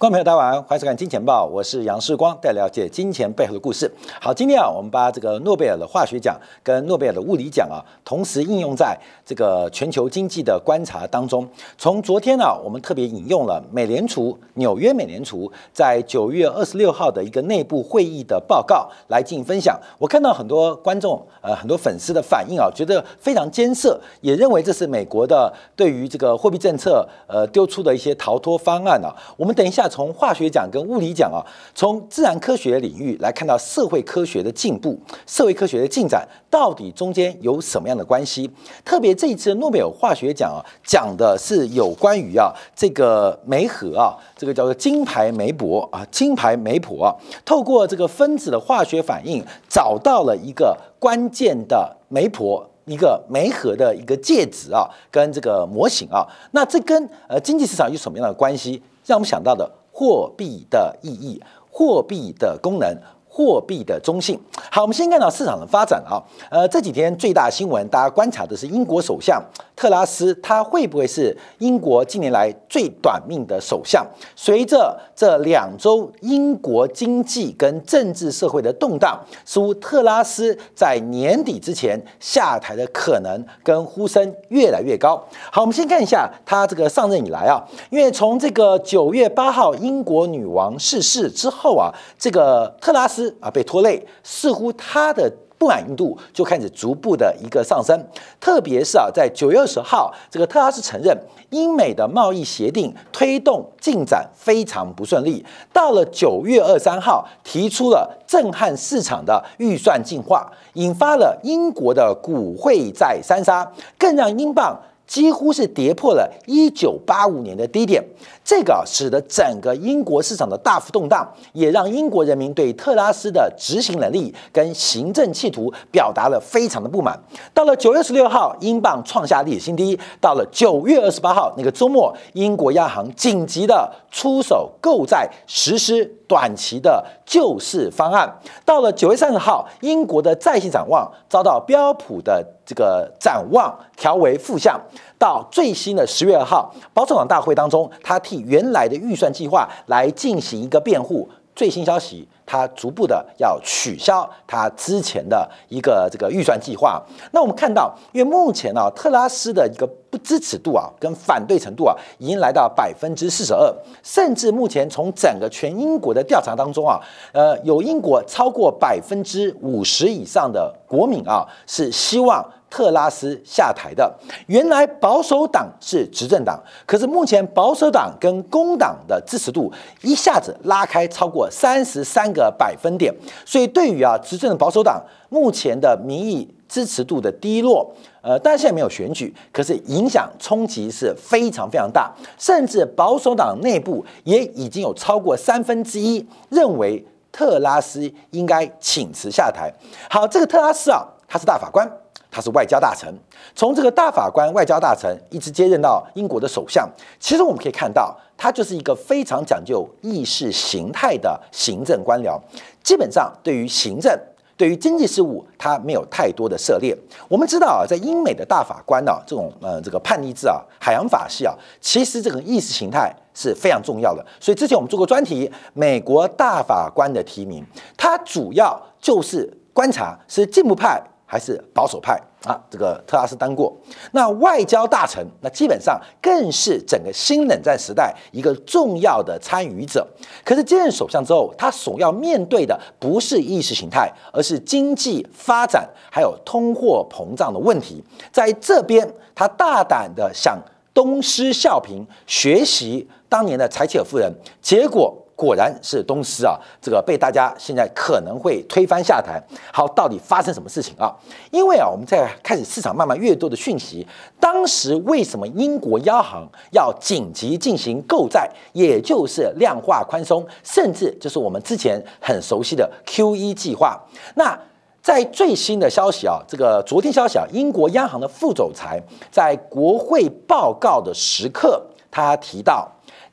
观众朋友，大家安，欢迎收看《金钱报》，我是杨世光，带了解金钱背后的故事。好，今天啊，我们把这个诺贝尔的化学奖跟诺贝尔的物理奖啊，同时应用在这个全球经济的观察当中。从昨天呢，我们特别引用了美联储纽约美联储在九月二十六号的一个内部会议的报告来进行分享。我看到很多观众呃，很多粉丝的反应啊，觉得非常艰涩，也认为这是美国的对于这个货币政策呃丢出的一些逃脱方案啊。我们等一下。从化学讲跟物理讲啊，从自然科学领域来看到社会科学的进步，社会科学的进展到底中间有什么样的关系？特别这一次诺贝尔化学奖啊，讲的是有关于啊这个酶核啊，这个叫做金牌酶婆啊，金牌酶婆透过这个分子的化学反应，找到了一个关键的酶婆一个酶核的一个介质啊，跟这个模型啊，那这跟呃经济市场有什么样的关系？让我们想到的。货币的意义，货币的功能。货币的中性。好，我们先看到市场的发展啊。呃，这几天最大新闻，大家观察的是英国首相特拉斯，他会不会是英国近年来最短命的首相？随着这两周英国经济跟政治社会的动荡，苏特拉斯在年底之前下台的可能跟呼声越来越高。好，我们先看一下他这个上任以来啊，因为从这个九月八号英国女王逝世之后啊，这个特拉斯。啊，被拖累，似乎他的不满意度就开始逐步的一个上升。特别是啊，在九月二十号，这个特拉斯承认英美的贸易协定推动进展非常不顺利。到了九月二三号，提出了震撼市场的预算进化，引发了英国的股汇债三杀，更让英镑。几乎是跌破了1985年的低点，这个使得整个英国市场的大幅动荡，也让英国人民对特拉斯的执行能力跟行政企图表达了非常的不满。到了9月16号，英镑创下历史新低；到了9月28号那个周末，英国央行紧急的出手购债，实施短期的救市方案；到了9月30号，英国的债信展望遭到标普的。这个展望调为负向，到最新的十月二号保守党大会当中，他替原来的预算计划来进行一个辩护。最新消息，他逐步的要取消他之前的一个这个预算计划。那我们看到，因为目前啊，特拉斯的一个不支持度啊，跟反对程度啊，已经来到百分之四十二，甚至目前从整个全英国的调查当中啊，呃，有英国超过百分之五十以上的国民啊，是希望。特拉斯下台的，原来保守党是执政党，可是目前保守党跟工党的支持度一下子拉开超过三十三个百分点，所以对于啊执政的保守党目前的民意支持度的低落，呃，当然现在没有选举，可是影响冲击是非常非常大，甚至保守党内部也已经有超过三分之一认为特拉斯应该请辞下台。好，这个特拉斯啊，他是大法官。他是外交大臣，从这个大法官、外交大臣一直接任到英国的首相。其实我们可以看到，他就是一个非常讲究意识形态的行政官僚。基本上，对于行政、对于经济事务，他没有太多的涉猎。我们知道啊，在英美的大法官啊，这种呃这个叛逆制啊、海洋法系啊，其实这个意识形态是非常重要的。所以之前我们做过专题，美国大法官的提名，他主要就是观察是进步派。还是保守派啊，这个特拉斯当过。那外交大臣，那基本上更是整个新冷战时代一个重要的参与者。可是接任首相之后，他所要面对的不是意识形态，而是经济发展还有通货膨胀的问题。在这边，他大胆的向东施效颦，学习当年的柴契尔夫人，结果。果然是东施啊！这个被大家现在可能会推翻下台。好，到底发生什么事情啊？因为啊，我们在开始市场慢慢越多的讯息。当时为什么英国央行要紧急进行购债，也就是量化宽松，甚至就是我们之前很熟悉的 Q E 计划？那在最新的消息啊，这个昨天消息啊，英国央行的副总裁在国会报告的时刻，他提到。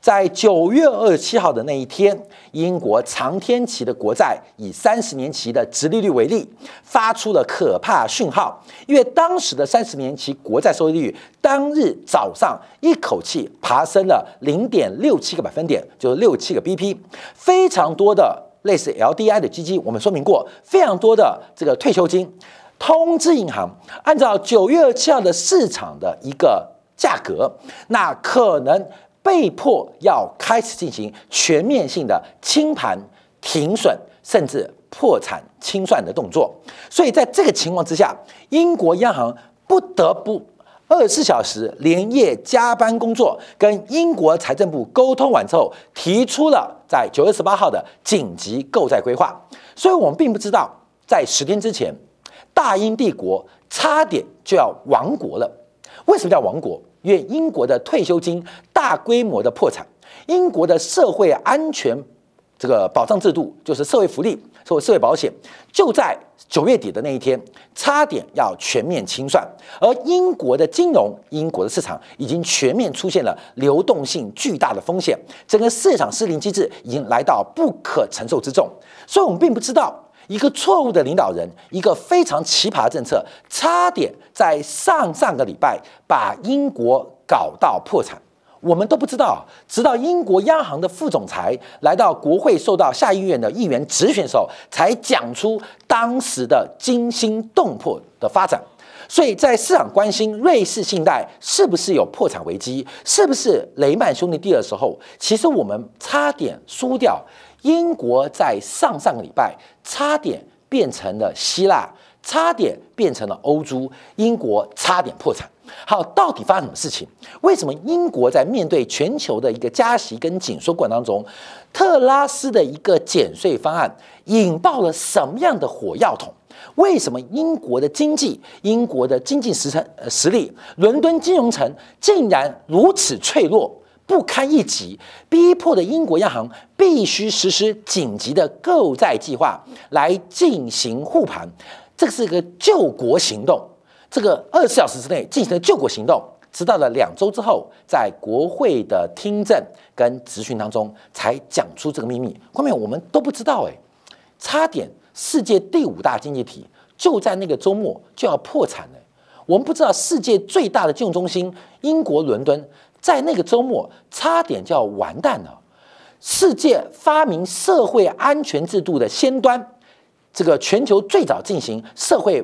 在九月二十七号的那一天，英国长天期的国债以三十年期的直利率为例，发出了可怕讯号。因为当时的三十年期国债收益率，当日早上一口气爬升了零点六七个百分点，就是六七个 BP。非常多的类似 LDI 的基金，我们说明过，非常多的这个退休金通知银行，按照九月二十七号的市场的一个价格，那可能。被迫要开始进行全面性的清盘、停损，甚至破产清算的动作。所以，在这个情况之下，英国央行不得不二十四小时连夜加班工作，跟英国财政部沟通完之后，提出了在九月十八号的紧急购债规划。所以我们并不知道，在十天之前，大英帝国差点就要亡国了。为什么叫亡国？愿英国的退休金大规模的破产，英国的社会安全这个保障制度，就是社会福利，社会社会保险，就在九月底的那一天，差点要全面清算。而英国的金融，英国的市场已经全面出现了流动性巨大的风险，整个市场失灵机制已经来到不可承受之重。所以我们并不知道。一个错误的领导人，一个非常奇葩政策，差点在上上个礼拜把英国搞到破产。我们都不知道，直到英国央行的副总裁来到国会，受到下议院的议员质询的时候，才讲出当时的惊心动魄的发展。所以在市场关心瑞士信贷是不是有破产危机，是不是雷曼兄弟的时候，其实我们差点输掉。英国在上上个礼拜差点变成了希腊，差点变成了欧猪，英国差点破产。好，到底发生什么事情？为什么英国在面对全球的一个加息跟紧缩过程当中，特拉斯的一个减税方案引爆了什么样的火药桶？为什么英国的经济、英国的经济实成呃实力、伦敦金融城竟然如此脆弱？不堪一击，逼迫的英国央行必须实施紧急的购债计划来进行护盘，这是一个救国行动。这个二十四小时之内进行的救国行动，直到了两周之后，在国会的听证跟质询当中才讲出这个秘密。后面我们都不知道，哎，差点世界第五大经济体就在那个周末就要破产了。我们不知道世界最大的金融中心英国伦敦。在那个周末，差点就要完蛋了。世界发明社会安全制度的先端，这个全球最早进行社会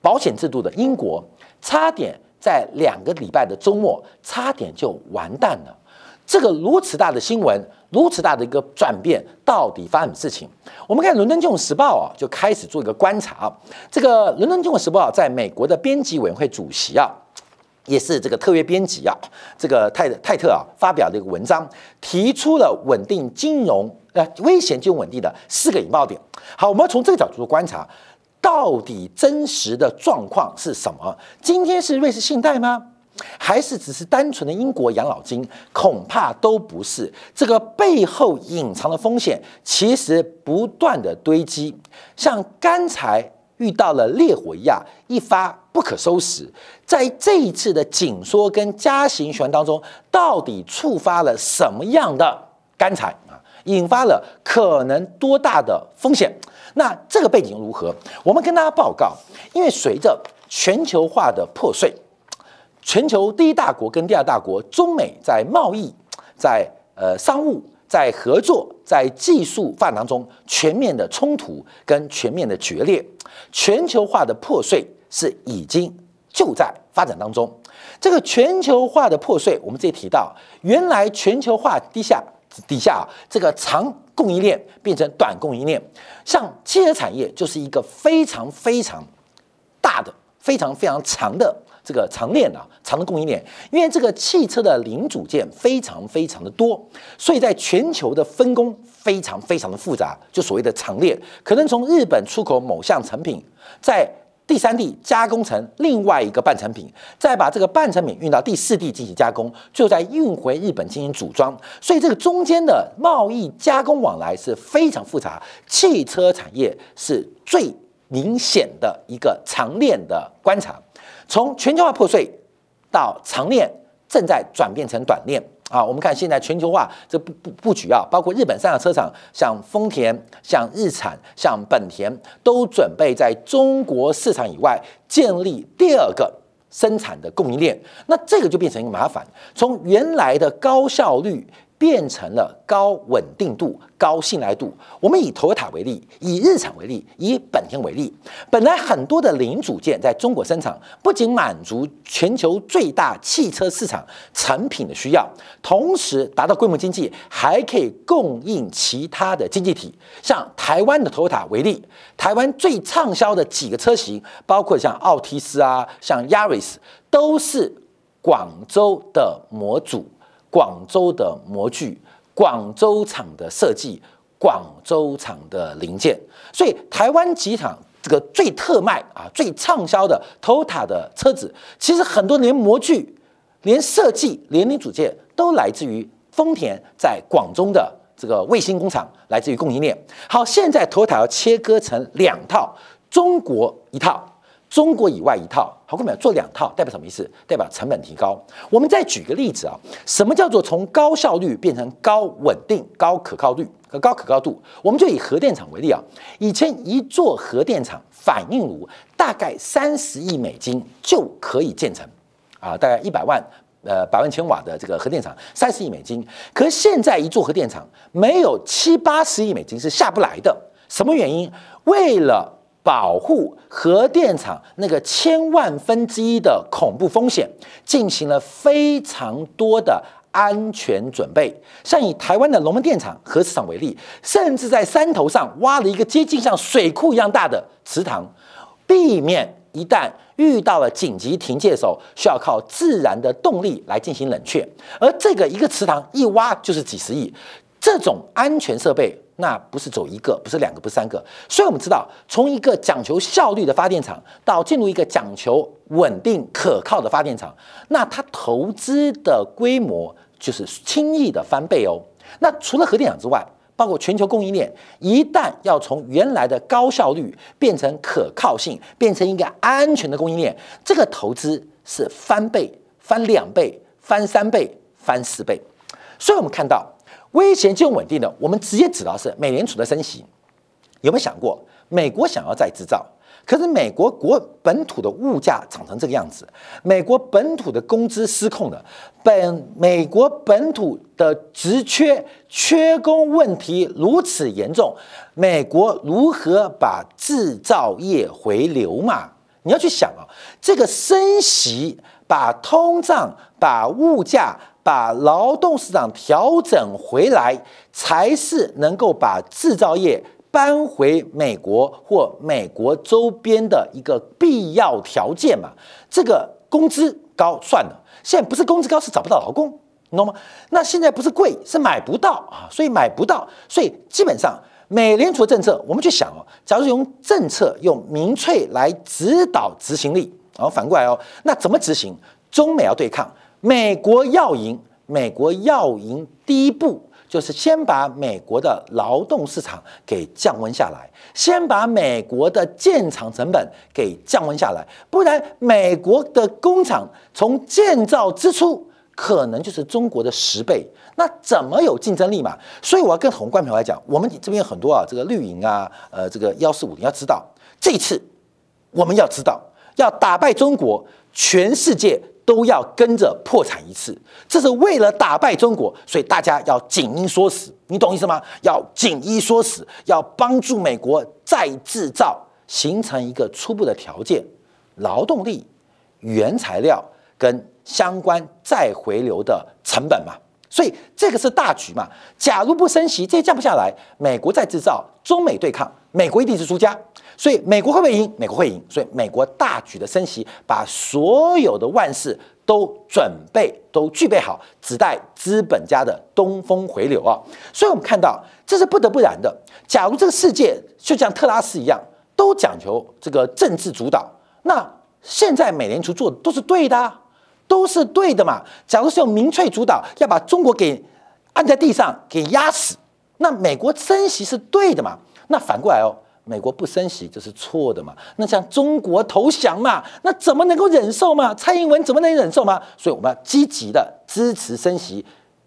保险制度的英国，差点在两个礼拜的周末，差点就完蛋了。这个如此大的新闻，如此大的一个转变，到底发生什么事情？我们看《伦敦金融时报》啊，就开始做一个观察。这个《伦敦金融时报》在美国的编辑委员会主席啊。也是这个特约编辑啊，这个泰泰特啊发表的一个文章，提出了稳定金融呃危险金融稳定的四个引爆点。好，我们要从这个角度观察，到底真实的状况是什么？今天是瑞士信贷吗？还是只是单纯的英国养老金？恐怕都不是。这个背后隐藏的风险其实不断的堆积，像刚才遇到了烈火一样，一发。不可收拾，在这一次的紧缩跟加行循环当中，到底触发了什么样的干柴啊？引发了可能多大的风险？那这个背景如何？我们跟大家报告，因为随着全球化的破碎，全球第一大国跟第二大国中美在贸易、在呃商务、在合作、在技术范当中全面的冲突跟全面的决裂，全球化的破碎。是已经就在发展当中，这个全球化的破碎，我们这里提到，原来全球化低下底下这个长供应链变成短供应链，像汽车产业就是一个非常非常大的、非常非常长的这个长链啊，长的供应链，因为这个汽车的零组件非常非常的多，所以在全球的分工非常非常的复杂，就所谓的长链，可能从日本出口某项成品在。第三地加工成另外一个半成品，再把这个半成品运到第四地进行加工，最后再运回日本进行组装。所以这个中间的贸易加工往来是非常复杂。汽车产业是最明显的一个长链的观察，从全球化破碎到长链正在转变成短链。啊，我们看现在全球化这布布布局啊，包括日本三大车厂，像丰田、像日产、像本田，都准备在中国市场以外建立第二个生产的供应链，那这个就变成一个麻烦，从原来的高效率。变成了高稳定度、高信赖度。我们以投 o 塔为例，以日产为例，以本田为例，本来很多的零组件在中国生产，不仅满足全球最大汽车市场产品的需要，同时达到规模经济，还可以供应其他的经济体。像台湾的投 o 塔为例，台湾最畅销的几个车型，包括像奥提斯啊，像 Yaris，都是广州的模组。广州的模具、广州厂的设计、广州厂的零件，所以台湾机场这个最特卖啊、最畅销的 Toyota 的车子，其实很多连模具、连设计、连零组件都来自于丰田在广中的这个卫星工厂，来自于供应链。好，现在 Toyota 要切割成两套，中国一套。中国以外一套，好，没有？做两套，代表什么意思？代表成本提高。我们再举个例子啊，什么叫做从高效率变成高稳定、高可靠率和高可靠度？我们就以核电厂为例啊，以前一座核电厂反应炉大概三十亿美金就可以建成，啊，大概一百万呃百万千瓦的这个核电厂三十亿美金，可现在一座核电厂没有七八十亿美金是下不来的。什么原因？为了保护核电厂那个千万分之一的恐怖风险，进行了非常多的安全准备。像以台湾的龙门电厂核磁场为例，甚至在山头上挖了一个接近像水库一样大的池塘，避免一旦遇到了紧急停时手，需要靠自然的动力来进行冷却。而这个一个池塘一挖就是几十亿。这种安全设备，那不是走一个，不是两个，不是三个。所以，我们知道，从一个讲求效率的发电厂，到进入一个讲求稳定可靠的发电厂，那它投资的规模就是轻易的翻倍哦。那除了核电厂之外，包括全球供应链，一旦要从原来的高效率变成可靠性，变成一个安全的供应链，这个投资是翻倍、翻两倍、翻三倍、翻四倍。所以，我们看到。威胁性稳定的，我们直接指的是美联储的升息。有没有想过，美国想要再制造，可是美国国本土的物价涨成这个样子，美国本土的工资失控了，本美国本土的职缺缺工问题如此严重，美国如何把制造业回流嘛？你要去想啊，这个升息把通胀、把物价。把劳动市场调整回来，才是能够把制造业搬回美国或美国周边的一个必要条件嘛？这个工资高算了，现在不是工资高是找不到劳工，你懂吗？那现在不是贵是买不到啊，所以买不到，所以基本上美联储政策，我们去想哦，假如用政策用民粹来指导执行力，然后反过来哦，那怎么执行？中美要对抗。美国要赢，美国要赢，第一步就是先把美国的劳动市场给降温下来，先把美国的建厂成本给降温下来，不然美国的工厂从建造之初可能就是中国的十倍，那怎么有竞争力嘛？所以我要跟宏观朋友来讲，我们这边很多啊，这个绿营啊，呃，这个幺四五零，要知道这次我们要知道，要打败中国，全世界。都要跟着破产一次，这是为了打败中国，所以大家要紧衣缩食，你懂意思吗？要紧衣缩食，要帮助美国再制造，形成一个初步的条件：劳动力、原材料跟相关再回流的成本嘛。所以这个是大局嘛。假如不升息，这降不下来，美国再制造，中美对抗，美国一定是输家。所以美国会不会赢？美国会赢。所以美国大举的升息，把所有的万事都准备、都具备好，只待资本家的东风回流啊！所以我们看到，这是不得不然的。假如这个世界就像特拉斯一样，都讲求这个政治主导，那现在美联储做的都是对的，都是对的嘛。假如是用民粹主导，要把中国给按在地上给压死，那美国升息是对的嘛？那反过来哦。美国不升息就是错的嘛？那像中国投降嘛？那怎么能够忍受嘛？蔡英文怎么能忍受嘛？所以我们要积极的支持升息，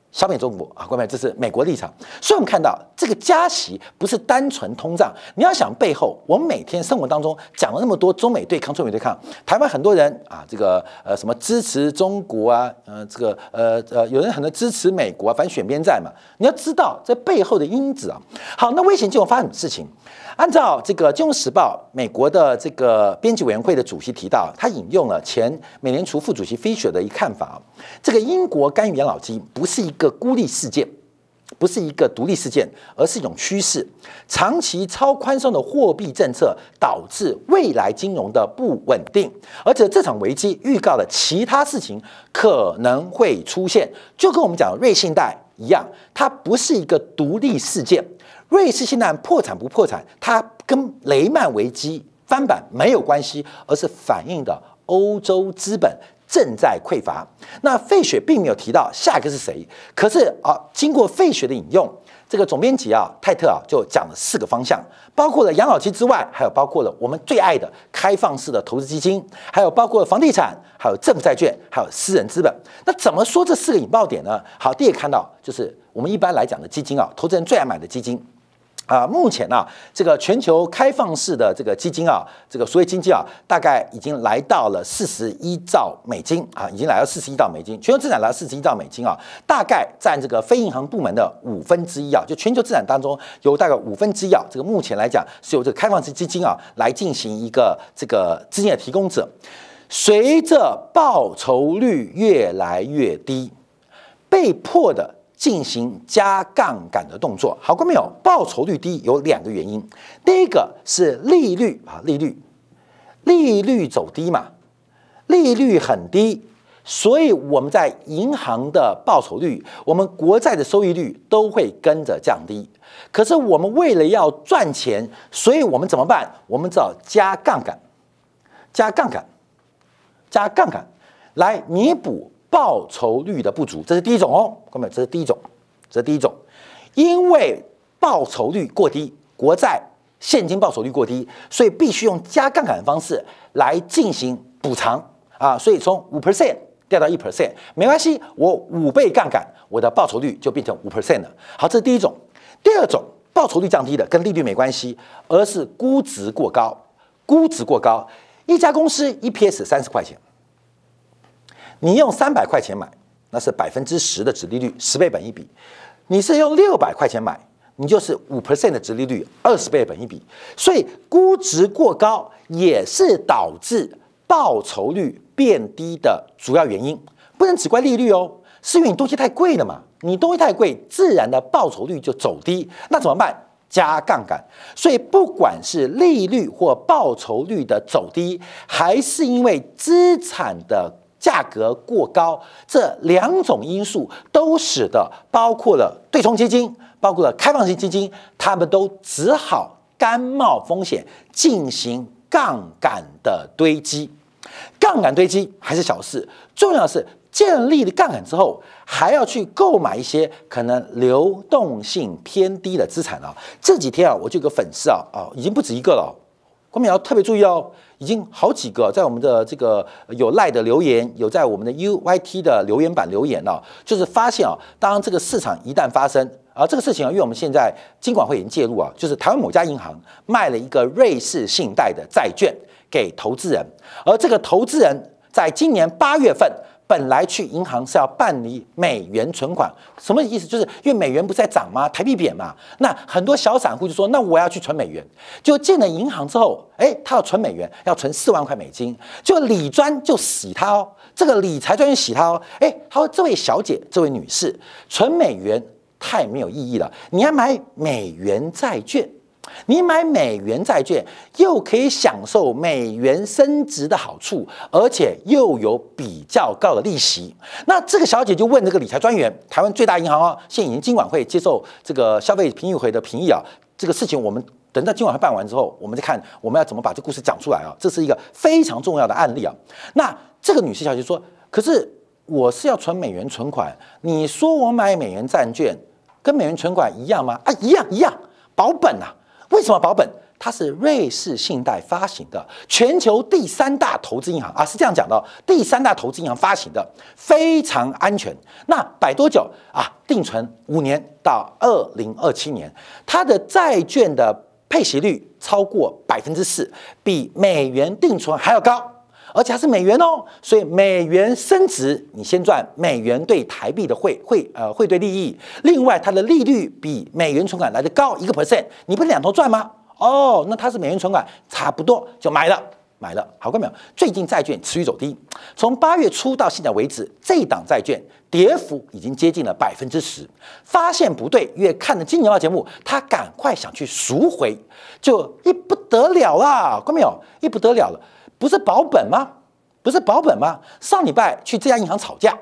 消灭中国啊！各位，这是美国立场。所以，我们看到这个加息不是单纯通胀。你要想背后，我们每天生活当中讲了那么多中美对抗、中美对抗，台湾很多人啊，这个呃什么支持中国啊，呃这个呃呃有人很多支持美国，反正选边站嘛。你要知道这背后的因子啊。好，那危险究竟发生什么事情？按照这个《金融时报》美国的这个编辑委员会的主席提到，他引用了前美联储副主席 Fisher 的一看法：，这个英国干预养老金不是一个孤立事件，不是一个独立事件，而是一种趋势。长期超宽松的货币政策导致未来金融的不稳定，而且这场危机预告的其他事情可能会出现，就跟我们讲瑞信贷一样，它不是一个独立事件。瑞士信贷破产不破产，它跟雷曼危机翻版没有关系，而是反映的欧洲资本正在匮乏。那费雪并没有提到下一个是谁，可是啊，经过费雪的引用，这个总编辑啊，泰特啊就讲了四个方向，包括了养老期之外，还有包括了我们最爱的开放式的投资基金，还有包括房地产，还有政府债券，还有私人资本。那怎么说这四个引爆点呢？好，第一个看到就是我们一般来讲的基金啊，投资人最爱买的基金。啊，目前呢，这个全球开放式的这个基金啊，这个所谓经济啊，大概已经来到了四十一兆美金啊，已经来到四十一兆美金，全球资产来到四十一兆美金啊，大概占这个非银行部门的五分之一啊，就全球资产当中有大概五分之一啊，这个目前来讲是由这个开放式基金啊来进行一个这个资金的提供者，随着报酬率越来越低，被迫的。进行加杠杆的动作，好过没有？报酬率低有两个原因，第一个是利率啊，利率，利率走低嘛，利率很低，所以我们在银行的报酬率，我们国债的收益率都会跟着降低。可是我们为了要赚钱，所以我们怎么办？我们知道加杠杆，加杠杆，加杠杆，来弥补。报酬率的不足，这是第一种哦，各位，这是第一种，这是第一种，因为报酬率过低，国债现金报酬率过低，所以必须用加杠杆的方式来进行补偿啊，所以从五 percent 掉到一 percent 没关系，我五倍杠杆，我的报酬率就变成五 percent 了。好，这是第一种，第二种报酬率降低的跟利率没关系，而是估值过高，估值过高，一家公司 EPS 三十块钱。你用三百块钱买，那是百分之十的直利率，十倍本一比；你是用六百块钱买，你就是五 percent 的直利率，二十倍本一比。所以估值过高也是导致报酬率变低的主要原因。不能只怪利率哦，是因为你东西太贵了嘛？你东西太贵，自然的报酬率就走低。那怎么办？加杠杆。所以不管是利率或报酬率的走低，还是因为资产的。价格过高，这两种因素都使得包括了对冲基金，包括了开放型基金，他们都只好甘冒风险进行杠杆的堆积。杠杆堆积还是小事，重要的是建立了杠杆之后，还要去购买一些可能流动性偏低的资产啊。这几天啊，我就有个粉丝啊，哦，已经不止一个了。我们要特别注意哦，已经好几个在我们的这个有赖的留言，有在我们的 U Y T 的留言板留言了，就是发现啊，当这个市场一旦发生啊，这个事情啊，因为我们现在金管会已经介入啊，就是台湾某家银行卖了一个瑞士信贷的债券给投资人，而这个投资人在今年八月份。本来去银行是要办理美元存款，什么意思？就是因为美元不在涨吗？台币贬嘛。那很多小散户就说：“那我要去存美元。”就进了银行之后，哎，他要存美元，要存四万块美金，就理专就洗他哦。这个理财专员洗他哦。哎，他说：“这位小姐，这位女士，存美元太没有意义了，你要买美元债券。”你买美元债券又可以享受美元升值的好处，而且又有比较高的利息。那这个小姐就问这个理财专员，台湾最大银行啊，现已经今晚会接受这个消费评议会的评议啊。这个事情我们等到今晚会办完之后，我们再看我们要怎么把这故事讲出来啊。这是一个非常重要的案例啊。那这个女士小姐说：“可是我是要存美元存款，你说我买美元债券跟美元存款一样吗？”啊，一样一样保本啊。为什么保本？它是瑞士信贷发行的全球第三大投资银行啊，是这样讲的，第三大投资银行发行的，非常安全。那摆多久啊？定存五年到二零二七年，它的债券的配息率超过百分之四，比美元定存还要高。而且还是美元哦，所以美元升值，你先赚美元对台币的汇汇呃汇兑利益。另外，它的利率比美元存款来的高一个 percent，你不是两头赚吗？哦，那它是美元存款，差不多就买了买了，好过没有？最近债券持续走低，从八月初到现在为止，这档债券跌幅已经接近了百分之十。发现不对，越看了今年的节目，他赶快想去赎回，就一不得了啦，过没有？一不得了了。不是保本吗？不是保本吗？上礼拜去这家银行吵架，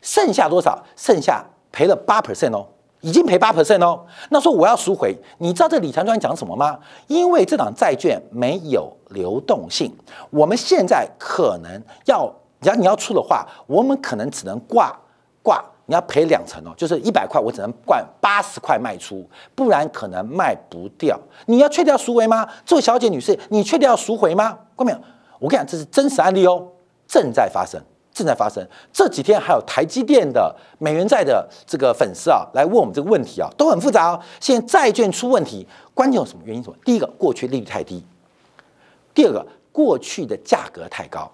剩下多少？剩下赔了八 percent 哦，已经赔八 percent 哦。那说我要赎回，你知道这理财专家讲什么吗？因为这档债券没有流动性，我们现在可能要，你要你要出的话，我们可能只能挂挂，你要赔两成哦，就是一百块我只能挂八十块卖出，不然可能卖不掉。你要确定要赎回吗？这位小姐女士，你确定要赎回吗？关明没有？我跟你讲，这是真实案例哦，正在发生，正在发生。这几天还有台积电的美元债的这个粉丝啊，来问我们这个问题啊，都很复杂哦。现在债券出问题，关键有什么原因？什么？第一个，过去利率太低；第二个，过去的价格太高。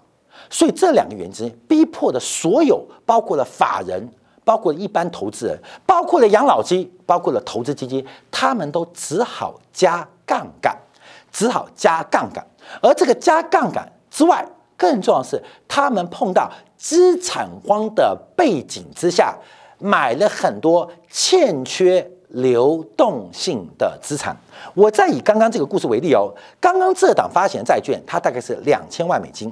所以这两个原因逼迫的所有，包括了法人，包括一般投资人，包括了养老金，包括了投资基金，他们都只好加杠杆，只好加杠杆。而这个加杠杆。之外，更重要的是，他们碰到资产荒的背景之下，买了很多欠缺流动性的资产。我再以刚刚这个故事为例哦，刚刚这档发行债券，它大概是两千万美金，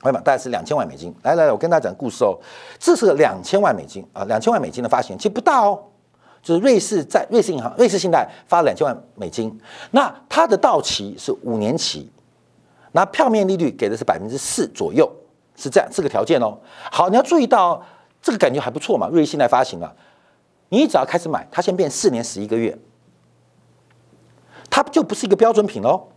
朋友们，大概是两千万美金。来来来，我跟大家讲故事哦，这是个两千万美金啊，两千万美金的发行其实不大哦，就是瑞士在瑞士银行、瑞士信贷发了两千万美金，那它的到期是五年期。那票面利率给的是百分之四左右，是这样，四个条件哦。好，你要注意到，这个感觉还不错嘛，瑞信来发行啊。你只要开始买，它先变四年十一个月，它就不是一个标准品喽。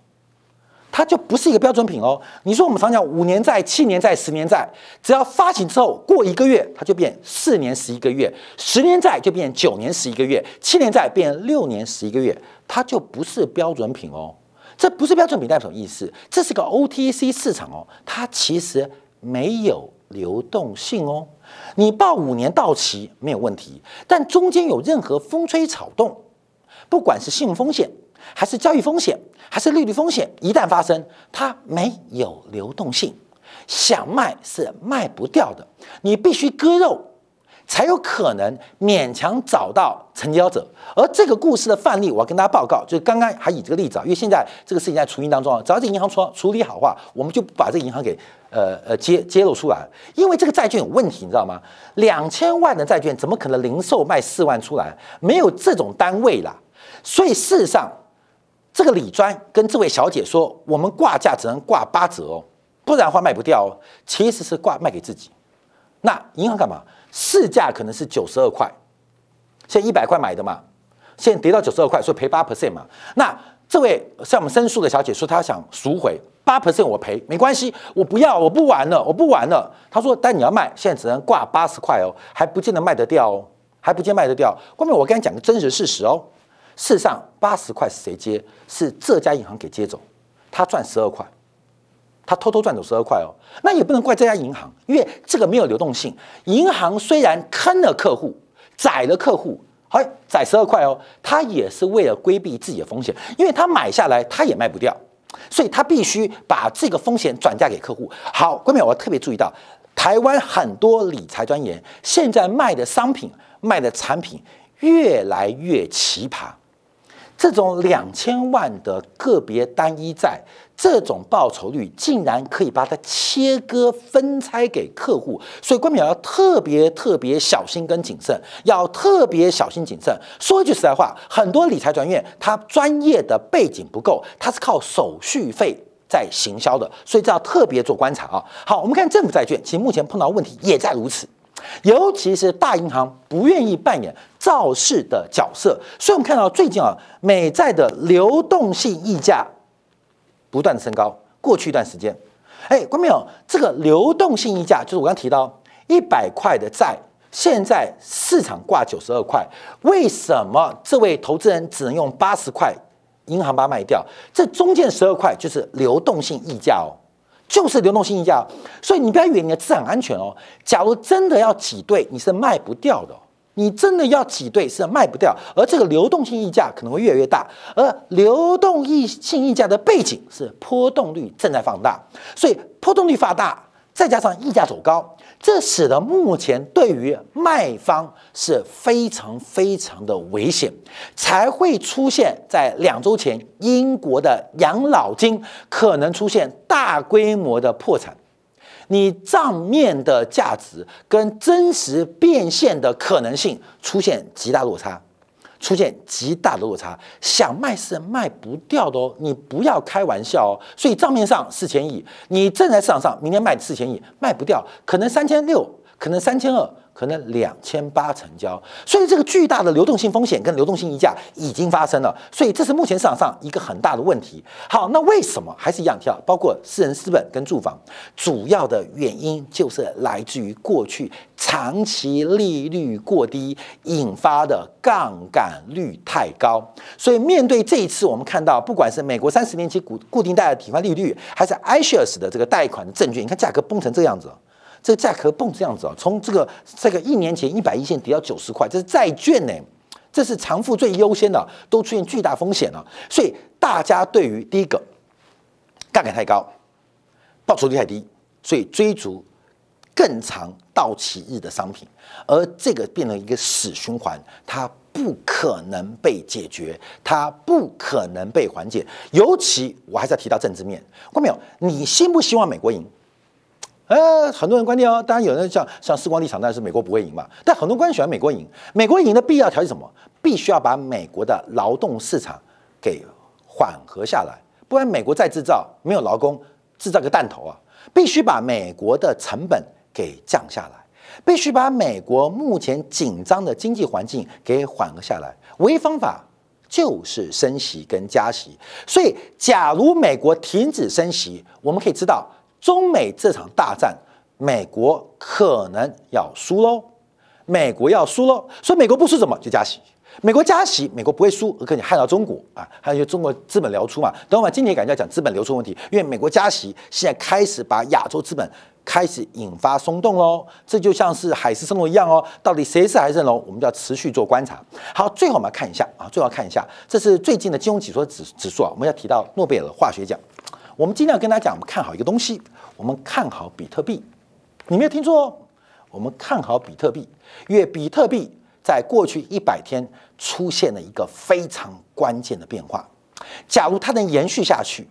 它就不是一个标准品哦。你说我们常讲五年债、七年债、十年债，只要发行之后过一个月，它就变四年十一个月，十年债就变九年十一个月，七年债变六年十一个月，它就不是标准品哦。这不是标准品，代表什么意思？这是个 OTC 市场哦，它其实没有流动性哦。你报五年到期没有问题，但中间有任何风吹草动，不管是信用风险，还是交易风险，还是利率风险，一旦发生，它没有流动性，想卖是卖不掉的，你必须割肉。才有可能勉强找到成交者，而这个故事的范例，我要跟大家报告，就是刚刚还以这个例子啊，因为现在这个事情在处理当中，只要这银行处处理好话，我们就把这个银行给呃呃揭揭露出来，因为这个债券有问题，你知道吗？两千万的债券怎么可能零售卖四万出来？没有这种单位啦。所以事实上，这个李专跟这位小姐说，我们挂价只能挂八折哦，不然的话卖不掉哦，其实是挂卖给自己。那银行干嘛？市价可能是九十二块，现在一百块买的嘛，现在跌到九十二块，所以赔八 percent 嘛。那这位向我们申诉的小姐说，她想赎回八 percent，我赔没关系，我不要，我不玩了，我不玩了。她说，但你要卖，现在只能挂八十块哦，还不见得卖得掉哦，还不见卖得掉。外面我跟你讲个真实事实哦，事实上八十块是谁接？是这家银行给接走，他赚十二块。他偷偷赚走十二块哦，那也不能怪这家银行，因为这个没有流动性。银行虽然坑了客户、宰了客户，好宰十二块哦，他也是为了规避自己的风险，因为他买下来他也卖不掉，所以他必须把这个风险转嫁给客户。好，后面我要特别注意到，台湾很多理财专员现在卖的商品、卖的产品越来越奇葩，这种两千万的个别单一债。这种报酬率竟然可以把它切割分拆给客户，所以关淼要特别特别小心跟谨慎，要特别小心谨慎。说句实在话，很多理财专业他专业的背景不够，他是靠手续费在行销的，所以这要特别做观察啊。好，我们看政府债券，其实目前碰到问题也在如此，尤其是大银行不愿意扮演造势的角色，所以我们看到最近啊美债的流动性溢价。不断的升高，过去一段时间，哎，观众朋友，这个流动性溢价就是我刚提到一百块的债，现在市场挂九十二块，为什么这位投资人只能用八十块银行把它卖掉？这中间十二块就是流动性溢价哦，就是流动性溢价，所以你不要以为你的资产安全哦，假如真的要挤兑，你是卖不掉的。你真的要挤兑是卖不掉，而这个流动性溢价可能会越来越大，而流动性溢价的背景是波动率正在放大，所以波动率放大再加上溢价走高，这使得目前对于卖方是非常非常的危险，才会出现在两周前英国的养老金可能出现大规模的破产。你账面的价值跟真实变现的可能性出现极大落差，出现极大的落差，想卖是卖不掉的哦，你不要开玩笑哦。所以账面上四千亿，你正在市场上，明天卖四千亿卖不掉，可能三千六，可能三千二。可能两千八成交，所以这个巨大的流动性风险跟流动性溢价已经发生了，所以这是目前市场上一个很大的问题。好，那为什么还是一样跳？包括私人资本跟住房，主要的原因就是来自于过去长期利率过低引发的杠杆率太高。所以面对这一次，我们看到不管是美国三十年期股固定贷的抵换利率，还是 Issuers 的这个贷款的证券，你看价格崩成这样子。这个价格蹦这样子啊，从这个这个一年前一百一线跌到九十块，这是债券呢，这是偿付最优先的，都出现巨大风险了。所以大家对于第一个杠杆太高，报酬率太低，所以追逐更长到期日的商品，而这个变成一个死循环，它不可能被解决，它不可能被缓解。尤其我还是要提到政治面，看到没有？你希不希望美国赢？呃，很多人观念哦，当然有人像像世光立场，那是美国不会赢嘛。但很多观点喜欢美国赢，美国赢的必要条件什么？必须要把美国的劳动市场给缓和下来，不然美国再制造没有劳工，制造个弹头啊。必须把美国的成本给降下来，必须把美国目前紧张的经济环境给缓和下来。唯一方法就是升息跟加息。所以，假如美国停止升息，我们可以知道。中美这场大战，美国可能要输喽，美国要输喽，所以美国不输怎么就加息？美国加息，美国不会输，可你害到中国啊，还有就中国资本流出嘛，会儿今年感觉要讲资本流出问题，因为美国加息，现在开始把亚洲资本开始引发松动喽，这就像是海市蜃楼一样哦，到底谁是海市蜃楼？我们就要持续做观察。好，最后我们来看一下啊，最后看一下，这是最近的金融指数指指数啊，我们要提到诺贝尔化学奖。我们尽量跟大家讲，我们看好一个东西，我们看好比特币。你没有听错，我们看好比特币，因为比特币在过去一百天出现了一个非常关键的变化。假如它能延续下去，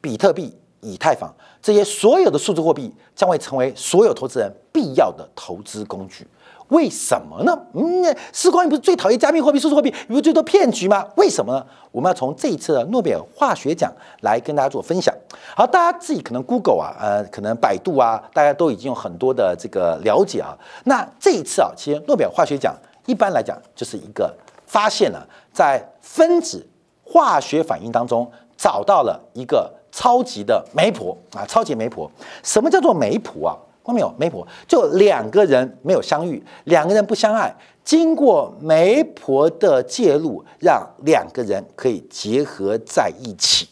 比特币、以太坊这些所有的数字货币将会成为所有投资人必要的投资工具。为什么呢？嗯，斯光宇不是最讨厌加密货币、数字货币，不是最多骗局吗？为什么呢？我们要从这一次的诺贝尔化学奖来跟大家做分享。好，大家自己可能 Google 啊，呃，可能百度啊，大家都已经有很多的这个了解啊。那这一次啊，其实诺贝尔化学奖一般来讲就是一个发现了在分子化学反应当中找到了一个超级的媒婆啊，超级媒婆。什么叫做媒婆啊？过没有媒婆，就两个人没有相遇，两个人不相爱，经过媒婆的介入，让两个人可以结合在一起。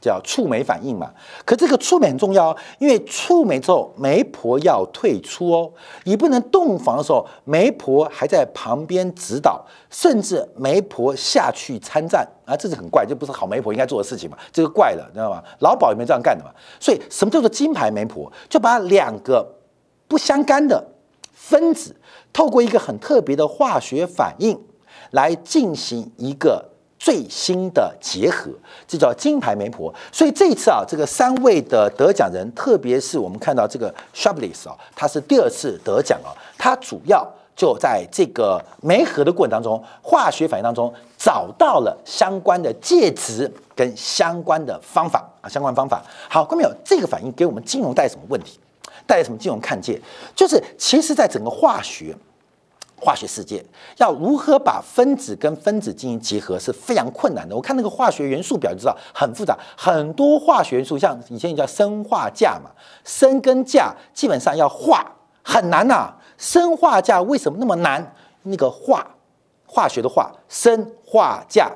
叫触媒反应嘛？可这个触媒很重要哦，因为触媒之后媒婆要退出哦，你不能洞房的时候媒婆还在旁边指导，甚至媒婆下去参战啊，这是很怪，这不是好媒婆应该做的事情嘛？这个怪的，知道吗？老鸨也没这样干的嘛。所以什么叫做金牌媒婆？就把两个不相干的分子，透过一个很特别的化学反应来进行一个。最新的结合，这叫金牌媒婆。所以这一次啊，这个三位的得奖人，特别是我们看到这个 Shablis 啊，他是第二次得奖了。他主要就在这个媒合的过程当中，化学反应当中找到了相关的介质跟相关的方法啊，相关方法。好，各位朋友，这个反应给我们金融带什么问题？带来什么金融看见？就是其实，在整个化学。化学世界要如何把分子跟分子进行结合是非常困难的。我看那个化学元素表就知道很复杂，很多化学元素像以前也叫生化价嘛，生跟价基本上要化很难呐。生化价为什么那么难？那个化化学的化生化价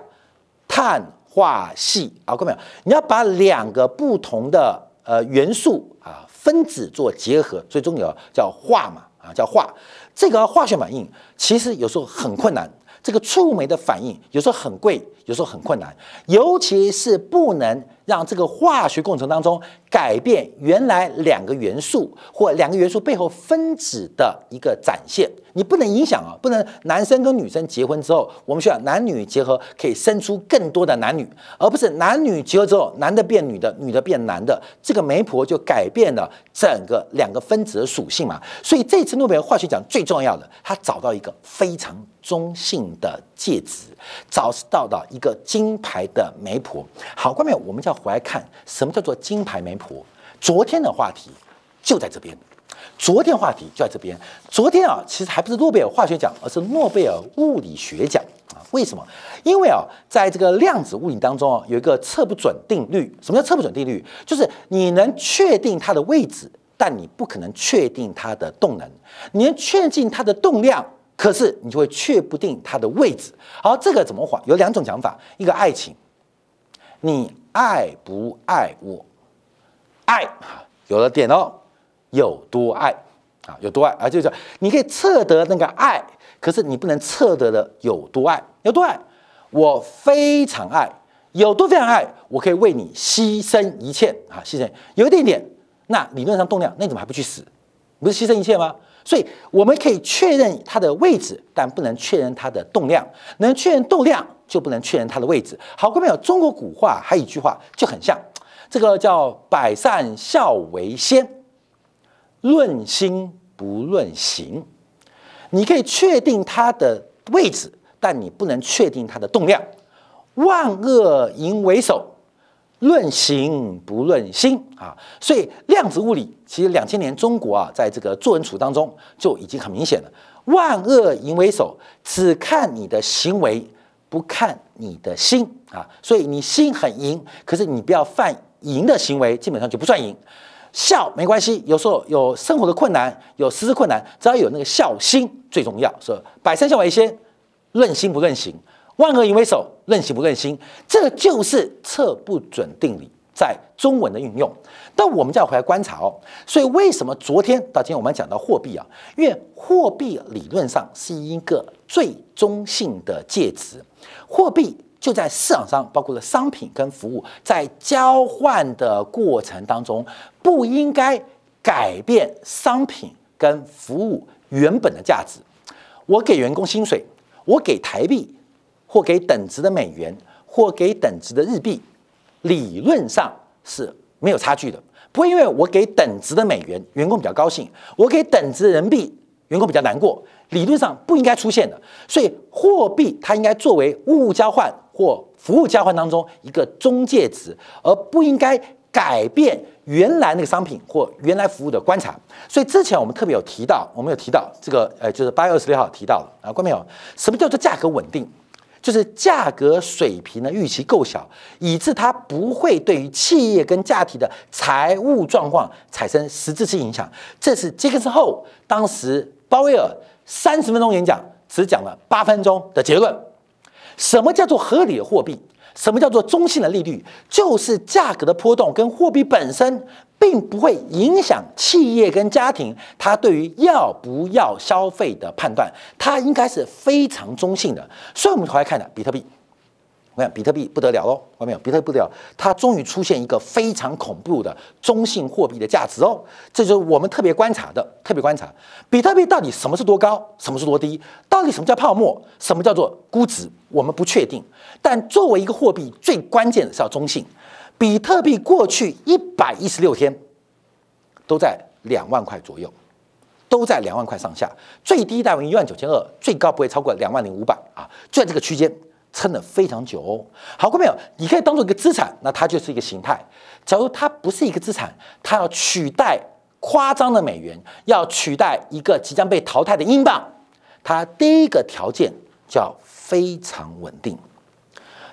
碳化系，啊，各没有？你要把两个不同的呃元素啊分子做结合，最重要叫化嘛啊叫化。这个化学反应其实有时候很困难，这个触酶的反应有时候很贵。有时候很困难，尤其是不能让这个化学过程当中改变原来两个元素或两个元素背后分子的一个展现。你不能影响啊，不能男生跟女生结婚之后，我们需要男女结合可以生出更多的男女，而不是男女结合之后男的变女的，女的变男的，这个媒婆就改变了整个两个分子的属性嘛。所以这次诺贝尔化学奖最重要的，他找到一个非常中性的介质，找到的。一个金牌的媒婆，好，观众朋友，我们就要回来看什么叫做金牌媒婆？昨天的话题就在这边，昨天话题就在这边。昨天啊，其实还不是诺贝尔化学奖，而是诺贝尔物理学奖啊？为什么？因为啊，在这个量子物理当中啊，有一个测不准定律。什么叫测不准定律？就是你能确定它的位置，但你不可能确定它的动能；你能确定它的动量。可是你就会确不定它的位置，好，这个怎么缓？有两种讲法，一个爱情，你爱不爱我？爱啊，有了点哦，有多爱啊？有多爱啊？就是说你可以测得那个爱，可是你不能测得的有多爱，有多爱？我非常爱，有多非常爱？我可以为你牺牲一切啊，牺牲，有一点点，那理论上动量，那你怎么还不去死？不是牺牲一切吗？所以我们可以确认它的位置，但不能确认它的动量。能确认动量，就不能确认它的位置。好，各位朋友，中国古话还有一句话就很像，这个叫“百善孝为先，论心不论行”。你可以确定它的位置，但你不能确定它的动量。万恶淫为首。论行不论心啊，所以量子物理其实两千年中国啊，在这个做人处当中就已经很明显了。万恶淫为首，只看你的行为，不看你的心啊。所以你心很淫，可是你不要犯淫的行为，基本上就不算淫。孝没关系，有时候有生活的困难，有实施困难，只要有那个孝心最重要。以百善孝为先，论心不论行。万恶淫为首，任性不任心，这就是测不准定理在中文的运用。但我们就要回来观察哦。所以为什么昨天到今天我们讲到货币啊？因为货币理论上是一个最中性的介质。货币就在市场上，包括了商品跟服务，在交换的过程当中，不应该改变商品跟服务原本的价值。我给员工薪水，我给台币。或给等值的美元，或给等值的日币，理论上是没有差距的。不，会因为我给等值的美元，员工比较高兴；我给等值的民币，员工比较难过。理论上不应该出现的。所以货币它应该作为物物交换或服务交换当中一个中介值，而不应该改变原来那个商品或原来服务的观察。所以之前我们特别有提到，我们有提到这个，呃，就是八月二十六号提到了啊，观众朋友，什么叫做价格稳定？就是价格水平的预期够小，以致它不会对于企业跟价体的财务状况产生实质性影响。这是杰克逊后当时鲍威尔三十分钟演讲只讲了八分钟的结论。什么叫做合理的货币？什么叫做中性的利率？就是价格的波动跟货币本身，并不会影响企业跟家庭它对于要不要消费的判断，它应该是非常中性的。所以我们回来看的比特币。我看比特币不得了喽，看到没有？比特币不得了，它终于出现一个非常恐怖的中性货币的价值哦。这就是我们特别观察的，特别观察比特币到底什么是多高，什么是多低，到底什么叫泡沫，什么叫做估值，我们不确定。但作为一个货币，最关键的是要中性。比特币过去一百一十六天都在两万块左右，都在两万块上下，最低大约一万九千二，最高不会超过两万零五百啊，就在这个区间。撑得非常久，哦。好过没有？你可以当做一个资产，那它就是一个形态。假如它不是一个资产，它要取代夸张的美元，要取代一个即将被淘汰的英镑，它第一个条件叫非常稳定。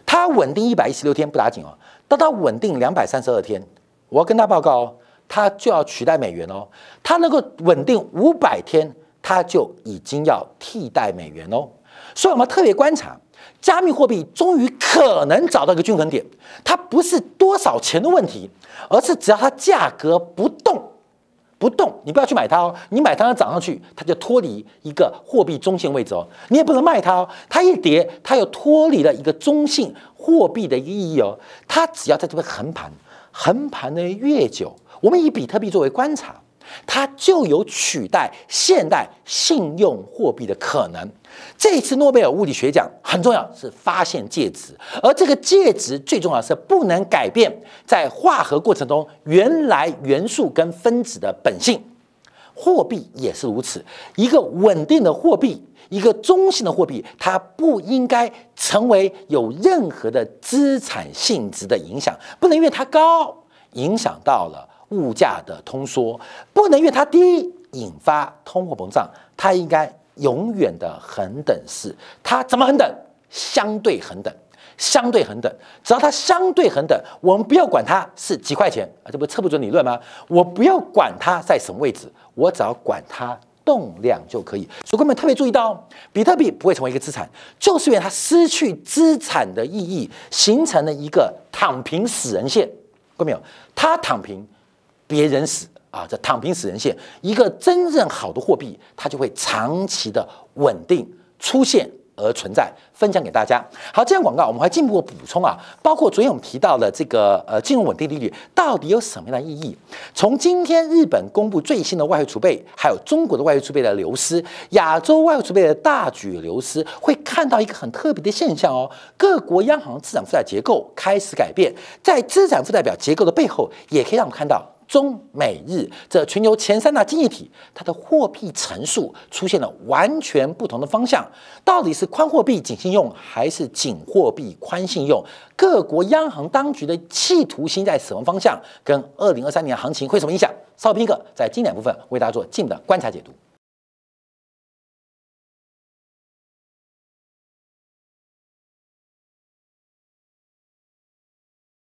它稳定一百一十六天不打紧哦，当它稳定两百三十二天，我要跟它报告哦，它就要取代美元哦。它能够稳定五百天，它就已经要替代美元哦。所以，我们特别观察，加密货币终于可能找到一个均衡点。它不是多少钱的问题，而是只要它价格不动，不动，你不要去买它哦。你买它，它涨上去，它就脱离一个货币中性位置哦。你也不能卖它哦，它一跌，它又脱离了一个中性货币的一个意义哦。它只要在这边横盘，横盘的越久，我们以比特币作为观察。它就有取代现代信用货币的可能。这一次诺贝尔物理学奖很重要，是发现介质，而这个介质最重要是不能改变在化合过程中原来元素跟分子的本性。货币也是如此，一个稳定的货币，一个中性的货币，它不应该成为有任何的资产性质的影响，不能因为它高影响到了。物价的通缩不能因为它低引发通货膨胀，它应该永远的恒等式。它怎么恒等？相对恒等，相对恒等。只要它相对恒等，我们不要管它是几块钱啊，这不测不准理论吗？我不要管它在什么位置，我只要管它动量就可以。所以各位们特别注意到，比特币不会成为一个资产，就是因为它失去资产的意义，形成了一个躺平死人线。各位没有？它躺平。别人死啊，这躺平死人线。一个真正好的货币，它就会长期的稳定出现而存在，分享给大家。好，这样广告我们还进一步补充啊，包括昨天我们提到的这个呃，金融稳定利率到底有什么样的意义？从今天日本公布最新的外汇储备，还有中国的外汇储备的流失，亚洲外汇储备的大举流失，会看到一个很特别的现象哦，各国央行资产负债结构开始改变，在资产负债表结构的背后，也可以让我们看到。中美日这全球前三大经济体，它的货币乘数出现了完全不同的方向。到底是宽货币紧信用，还是紧货币宽信用？各国央行当局的企图心在什么方向？跟二零二三年行情会什么影响？邵兵哥在经典部分为大家做进一步观察解读。